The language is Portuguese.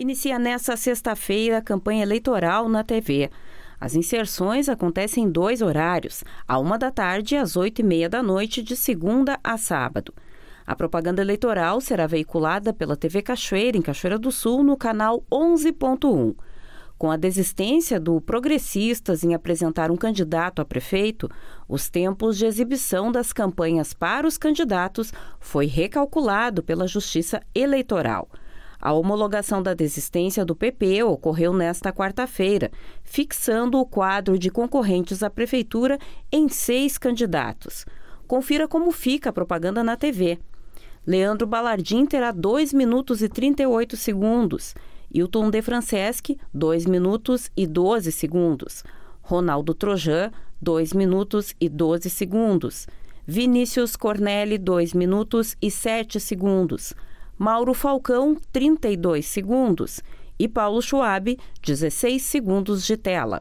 inicia nesta sexta-feira a campanha eleitoral na TV. As inserções acontecem em dois horários, à uma da tarde e às oito e meia da noite, de segunda a sábado. A propaganda eleitoral será veiculada pela TV Cachoeira, em Cachoeira do Sul, no canal 11.1. Com a desistência do Progressistas em apresentar um candidato a prefeito, os tempos de exibição das campanhas para os candidatos foi recalculado pela Justiça Eleitoral. A homologação da desistência do PP ocorreu nesta quarta-feira, fixando o quadro de concorrentes à prefeitura em seis candidatos. Confira como fica a propaganda na TV. Leandro Balardim terá 2 minutos e 38 segundos. Hilton De Franceschi, 2 minutos e 12 segundos. Ronaldo Trojan, 2 minutos e 12 segundos. Vinícius Cornelli, 2 minutos e 7 segundos. Mauro Falcão, 32 segundos, e Paulo Schwab, 16 segundos de tela.